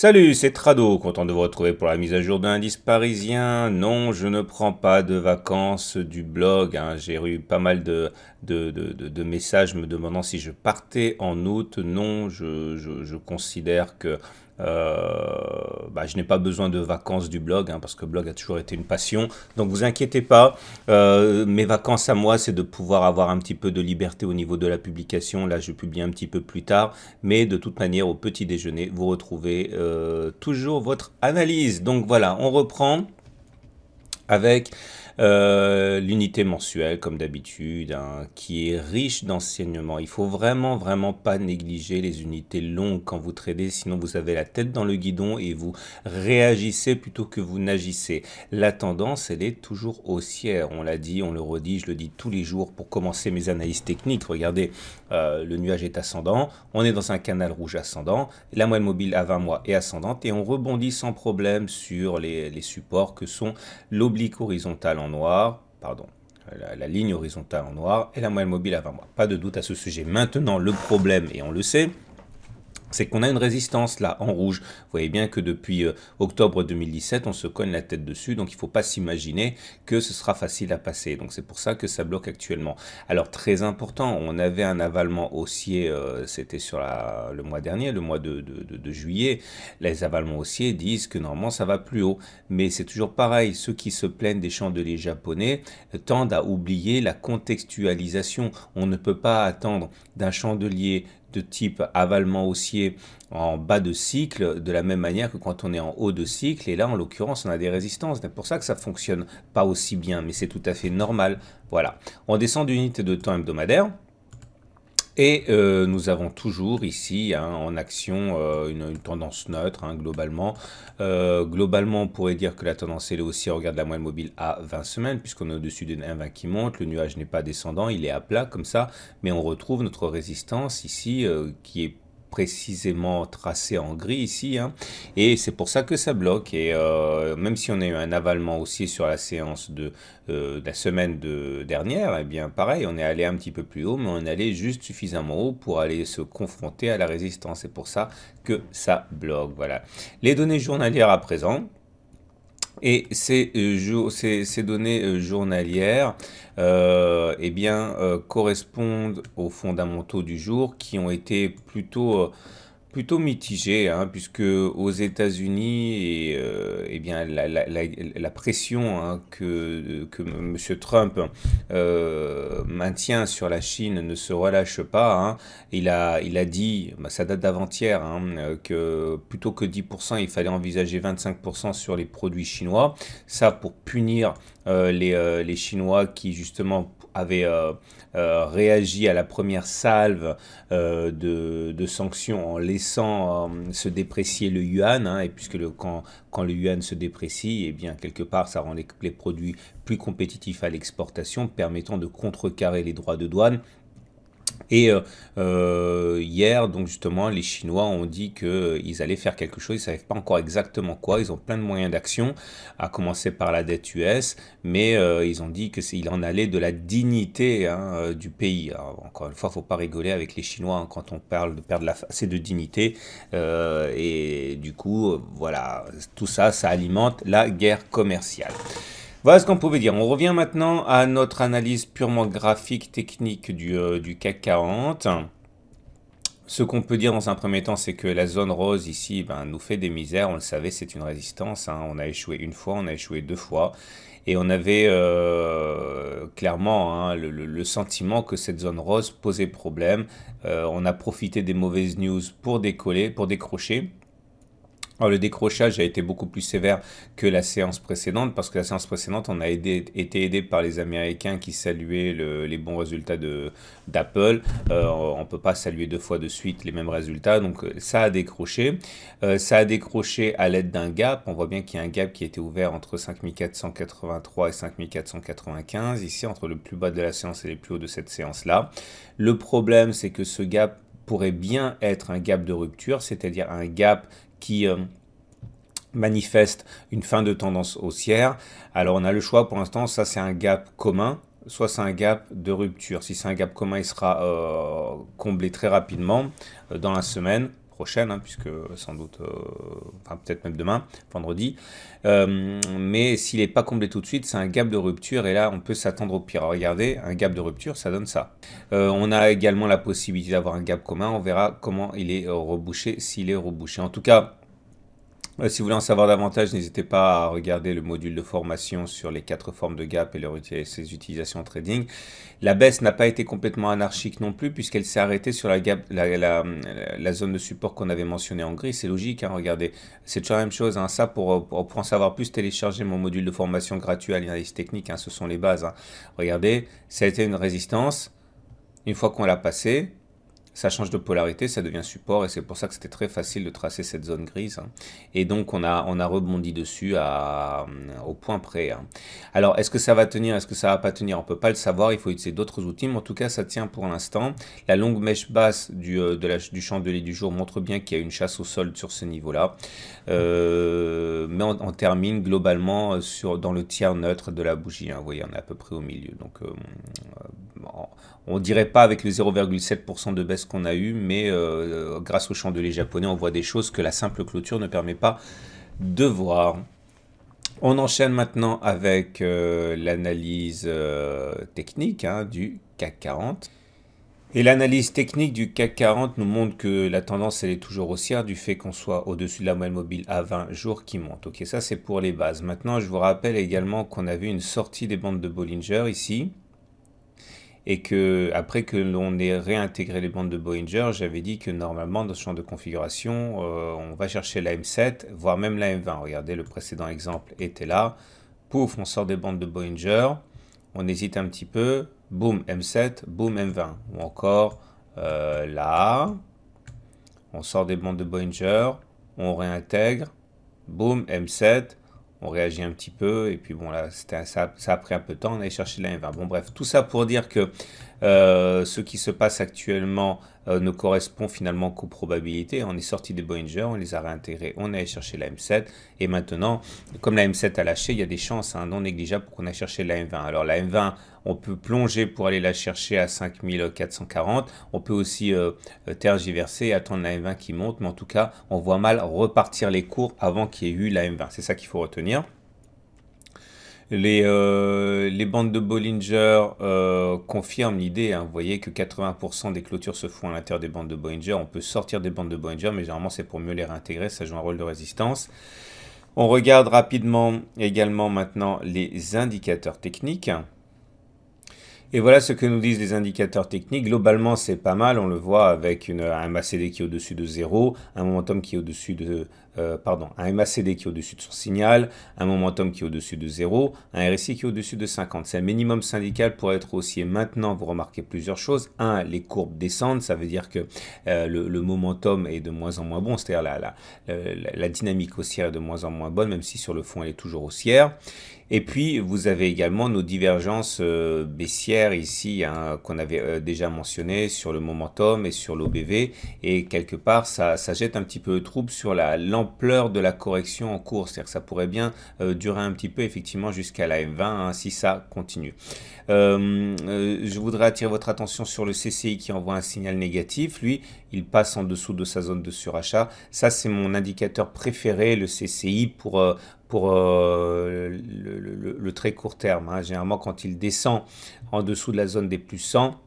Salut, c'est Trado, content de vous retrouver pour la mise à jour d'un parisien. Non, je ne prends pas de vacances du blog, hein. j'ai eu pas mal de de, messages me demandant si je partais en août. Non, je, considère que euh, bah, je n'ai pas besoin de vacances du blog, hein, parce que le blog a toujours été une passion. Donc vous inquiétez pas, euh, mes vacances à moi, c'est de pouvoir avoir un petit peu de liberté au niveau de la publication. Là, je publie un petit peu plus tard, mais de toute manière, au petit déjeuner, vous retrouvez euh, toujours votre analyse. Donc voilà, on reprend avec euh, l'unité mensuelle, comme d'habitude, hein, qui est riche d'enseignements. Il faut vraiment, vraiment pas négliger les unités longues quand vous tradez, sinon vous avez la tête dans le guidon et vous réagissez plutôt que vous n'agissez. La tendance, elle est toujours haussière. On l'a dit, on le redit, je le dis tous les jours pour commencer mes analyses techniques. Regardez, euh, le nuage est ascendant, on est dans un canal rouge ascendant, la moelle mobile à 20 mois est ascendante et on rebondit sans problème sur les, supports que sont l'oblique horizontal noir, pardon, la, ligne horizontale en noir et la moelle mobile avant moi, Pas de doute à ce sujet. Maintenant, le problème, et on le sait, c'est qu'on a une résistance là en rouge. Vous voyez bien que depuis euh, octobre 2017, on se cogne la tête dessus, donc il ne faut pas s'imaginer que ce sera facile à passer. Donc c'est pour ça que ça bloque actuellement. Alors très important, on avait un avalement haussier, euh, c'était sur le mois dernier, le mois de, de, juillet. Les avalements haussiers disent que normalement ça va plus haut, mais c'est toujours pareil. Ceux qui se plaignent des chandeliers japonais euh, tendent à oublier la contextualisation. On ne peut pas attendre d'un chandelier de type avalement haussier en bas de cycle, de la même manière que quand on est en haut de cycle, et là en l'occurrence on a des résistances, c'est pour ça que ça fonctionne pas aussi bien, mais c'est tout à fait normal. Voilà, on descend d'unité de temps hebdomadaire, et euh, nous avons toujours ici hein, en action euh, une, tendance neutre hein, globalement. Euh, globalement, on pourrait dire que la tendance elle est aussi, on regarde la moyenne mobile à 20 semaines, puisqu'on est au-dessus des 20 qui monte, le nuage n'est pas descendant, il est à plat comme ça, mais on retrouve notre résistance ici qui est précisément tracé en gris ici. Hein. et c'est pour ça que ça bloque. Et euh, même si on a eu un avalement aussi sur la séance de, euh, la semaine de, dernière, et eh bien pareil, on est allé un petit peu plus haut, mais on est allé juste suffisamment haut pour aller se confronter à la résistance. C'est pour ça que ça bloque. Voilà. Les données journalières à présent. Et ces, euh, données euh, journalières euh, eh bien, correspondent aux fondamentaux du jour qui ont été plutôt plutôt mitigé, hein, puisque aux États-Unis, et, et, euh, eh bien la, pression hein, que, que M. Trump euh, maintient sur la Chine ne se relâche pas. Hein. Il, a, il a dit, bah, ça date d'avant-hier, que plutôt que 10%, il fallait envisager 25% sur les produits chinois. Ça pour punir euh, les, les Chinois qui justement avait euh, euh, réagi à la première salve euh, de, sanctions en laissant se déprécier le yuan, hein, et puisque quand, le yuan se déprécie, et eh bien quelque part ça rend les produits plus compétitifs à l'exportation, permettant de contrecarrer les droits de douane et euh, euh, hier, donc justement, les Chinois ont dit qu'ils euh, allaient faire quelque chose. Ils ne savent pas encore exactement quoi. Ils ont plein de moyens d'action, à commencer par la dette US, mais ils ont dit qu'il en allait de la dignité hein, du pays. encore une fois, il ne faut pas rigoler avec les Chinois hein, quand on parle de perdre la face de dignité. et du coup, voilà, tout ça, ça alimente la guerre commerciale. Voilà ce qu'on pouvait dire. On revient maintenant à notre analyse purement graphique, technique du, euh, CAC 40. Ce qu'on peut dire dans un premier temps, c'est que la zone rose ici ben, nous fait des misères. On le savait, c'est une résistance. Hein. On a échoué une fois, on a échoué deux fois. Et on avait euh, clairement hein, le, sentiment que cette zone rose posait problème. Euh, on a profité des mauvaises news pour décoller, pour décrocher. Alors, oh, le décrochage a été beaucoup plus sévère que la séance précédente parce que la séance précédente, on a été aidé par les Américains qui saluaient les bons résultats d'Apple. Euh, on ne peut pas saluer deux fois de suite les mêmes résultats, donc euh, ça a décroché. Euh, ça a décroché à l'aide d'un gap. On voit bien qu'il y a un gap qui a été ouvert entre 5483 et 5495, ici entre le plus bas de la séance et les plus hauts de cette séance-là. Le problème, c'est que ce gap pourrait bien être un gap de rupture, c'est-à-dire un gap qui euh, manifeste une fin de tendance haussière. Alors on a le choix pour l'instant, ça c'est un gap commun, soit c'est un gap de rupture. Si c'est un gap commun, il sera euh, comblé très rapidement euh, dans la semaine prochaine, hein, puisque sans doute, euh, enfin peut-être même demain, vendredi. Euh, mais s'il n'est pas comblé tout de suite, c'est un gap de rupture et là on peut s'attendre au pire. regardez, un gap de rupture, ça donne ça. Euh, on a également la possibilité d'avoir un gap commun. On verra comment il est rebouché, s'il est rebouché. En tout cas, si vous voulez en savoir davantage, n'hésitez pas à regarder le module de formation sur les quatre formes de gap et, leurs utilisations en trading. La baisse n'a pas été complètement anarchique non plus puisqu'elle s'est arrêtée sur la, gap, la, zone de support qu'on avait mentionné en gris. C'est logique, hein, regardez. C'est toujours la même chose. Hein. Ça, pour, en savoir plus, téléchargez mon module de formation gratuit à l'analyse technique. Hein. ce sont les bases. Hein. Regardez, ça a été une résistance. Une fois qu'on l'a passée, ça change de polarité, ça devient support, et c'est pour ça que c'était très facile de tracer cette zone grise. Hein. Et donc on a, on a rebondi dessus euh, au point près. Hein. Alors est-ce que ça va tenir, est-ce que ça va pas tenir On peut pas le savoir, il faut utiliser d'autres outils, mais en tout cas ça tient pour l'instant. La longue mèche basse du, euh, de la, du chandelier du jour montre bien qu'il y a une chasse au sol sur ce niveau-là. Euh, mais on, termine globalement sur, dans le tiers neutre de la bougie. Hein. Vous voyez, on est à peu près au milieu. Donc on dirait pas avec le 0,7% de baisse qu'on a eu, mais euh, grâce au chandelier japonais, on voit des choses que la simple clôture ne permet pas de voir. On enchaîne maintenant avec euh, l'analyse euh, technique hein, du CAC 40. Et l'analyse technique du CAC 40 nous montre que la tendance elle est toujours haussière du fait qu'on soit au-dessus de la moyenne mobile à 20 jours qui monte. Ok, ça c'est pour les bases. Maintenant, je vous rappelle également qu'on a vu une sortie des bandes de Bollinger ici et que après que l'on ait réintégré les bandes de Boeinger, j'avais dit que normalement dans ce champ de configuration, euh, on va chercher la M7, voire même la M20. Regardez, le précédent exemple était là. Pouf, on sort des bandes de Boeinger, on hésite un petit peu, boum, M7, boum, M20. Ou encore euh, là, on sort des bandes de Boeinger, on réintègre, boum, M7, on réagit un petit peu, et puis bon, là, ça, ça a pris un peu de temps, on allait chercher la m Bon, bref, tout ça pour dire que euh, ce qui se passe actuellement euh, ne correspond finalement qu'aux probabilités. On est sorti des Boeingers, on les a réintégrés, on est allé chercher la M7. Et maintenant, comme la M7 a lâché, il y a des chances hein, non négligeables pour qu'on ait cherché la M20. Alors la M20, on peut plonger pour aller la chercher à 5440. On peut aussi tergiverser euh, tergiverser, attendre la M20 qui monte. Mais en tout cas, on voit mal repartir les cours avant qu'il y ait eu la M20. C'est ça qu'il faut retenir. Euh, les, bandes de Bollinger euh, confirment l'idée. Hein. Vous voyez que 80% des clôtures se font à l'intérieur des bandes de Bollinger. On peut sortir des bandes de Bollinger, mais généralement c'est pour mieux les réintégrer. Ça joue un rôle de résistance. On regarde rapidement également maintenant les indicateurs techniques. Et voilà ce que nous disent les indicateurs techniques. Globalement, c'est pas mal. On le voit avec un MACD qui est au-dessus de 0, un momentum qui est au-dessus de euh, pardon, un MACD qui est au-dessus de son signal, un momentum qui est au-dessus de 0, un RSI qui est au-dessus de 50. C'est un minimum syndical pour être haussier. Maintenant, vous remarquez plusieurs choses. Un, les courbes descendent, ça veut dire que euh, le, momentum est de moins en moins bon, c'est-à-dire la, la, dynamique haussière est de moins en moins bonne, même si sur le fond elle est toujours haussière. Et puis, vous avez également nos divergences euh, baissières ici, qu'on avait déjà mentionnées, sur le momentum et sur l'OBV. Et quelque part, ça, jette un petit peu de trouble sur la lampe, de la correction en cours. C'est-à-dire que ça pourrait bien euh, durer un petit peu, effectivement, jusqu'à la M20, hein, si ça continue. Euh, euh, je voudrais attirer votre attention sur le CCI qui envoie un signal négatif. Lui, il passe en dessous de sa zone de surachat. Ça, c'est mon indicateur préféré, le CCI, pour, pour le, très court terme. Hein. Généralement, quand il descend en dessous de la zone des plus 100,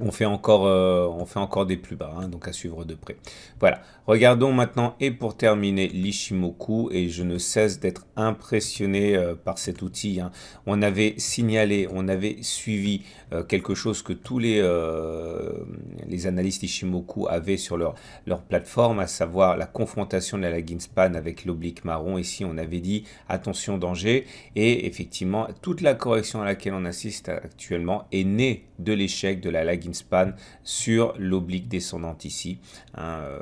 on fait encore, euh, on fait encore des plus bas, hein, donc à suivre de près. Voilà, regardons maintenant et pour terminer l'Ishimoku, et je ne cesse d'être impressionné euh, par cet outil. Hein. On avait signalé, on avait suivi euh, quelque chose que tous les, les analystes Ishimoku avaient sur leur, leur plateforme, à savoir la confrontation de la span avec l'oblique marron. Ici, on avait dit attention danger, et effectivement, toute la correction à laquelle on assiste actuellement est née de l'échec de la lag span sur l'oblique descendante ici. Hein, euh,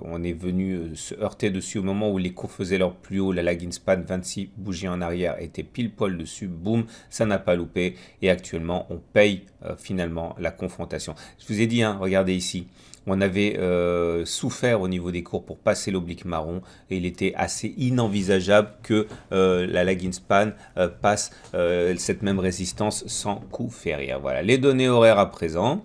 on est venu euh, se heurter dessus au moment où les cours faisaient leur plus haut, la lag span 26 bougies en arrière était pile poil dessus, boum, ça n'a pas loupé et actuellement on paye euh, finalement la confrontation. Je vous ai dit, hein, regardez ici, on avait euh, souffert au niveau des cours pour passer l'oblique marron et il était assez inenvisageable que euh, la lagging span euh, passe cette même résistance sans coup ferrière. Voilà, les données horaires à présent.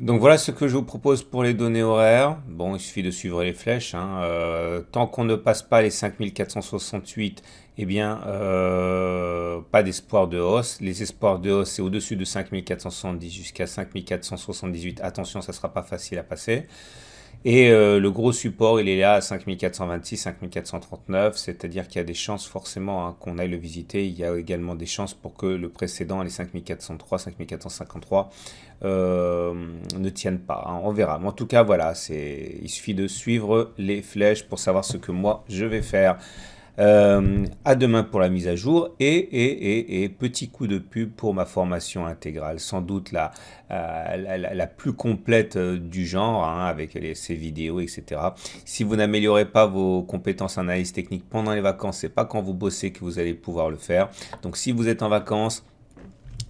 Donc voilà ce que je vous propose pour les données horaires. Bon, il suffit de suivre les flèches. Hein. Euh, tant qu'on ne passe pas les 5468, eh bien, euh, pas d'espoir de hausse. Les espoirs de hausse, c'est au-dessus de 5470 jusqu'à 5478. Attention, ça ne sera pas facile à passer. Et euh, le gros support, il est là à 5426, 5439, c'est-à-dire qu'il y a des chances forcément hein, qu'on aille le visiter. Il y a également des chances pour que le précédent, les 5403, 5453, euh, ne tiennent pas. Hein. On verra. Mais en tout cas, voilà, il suffit de suivre les flèches pour savoir ce que moi je vais faire. Euh, à demain pour la mise à jour et, et, et, et, petit coup de pub pour ma formation intégrale, sans doute la, euh, la, plus complète euh, du genre, hein, avec ses vidéos, etc. Si vous n'améliorez pas vos compétences en analyse technique pendant les vacances, c'est pas quand vous bossez que vous allez pouvoir le faire. Donc si vous êtes en vacances,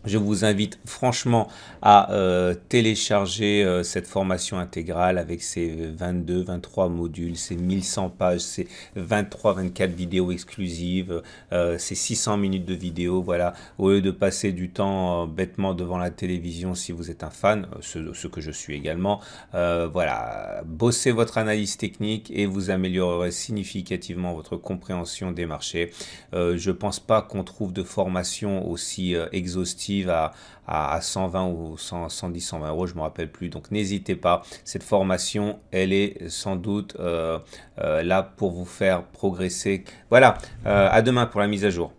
je vous invite franchement à euh, télécharger euh, cette formation intégrale avec ses 22, 23 modules, ses 1100 pages, ses 23, 24 vidéos exclusives, euh, ses 600 minutes de vidéos. Voilà, au lieu de passer du temps bêtement devant la télévision si vous êtes un fan, ce, que je suis également, voilà, bossez votre analyse technique et vous améliorerez significativement votre compréhension des marchés. je pense pas qu'on trouve de formation aussi exhaustive à, 120 ou 110, 120 euros, je ne me rappelle plus. Donc n'hésitez pas, cette formation, elle est sans doute euh, euh, là pour vous faire progresser. Voilà, euh, à demain pour la mise à jour.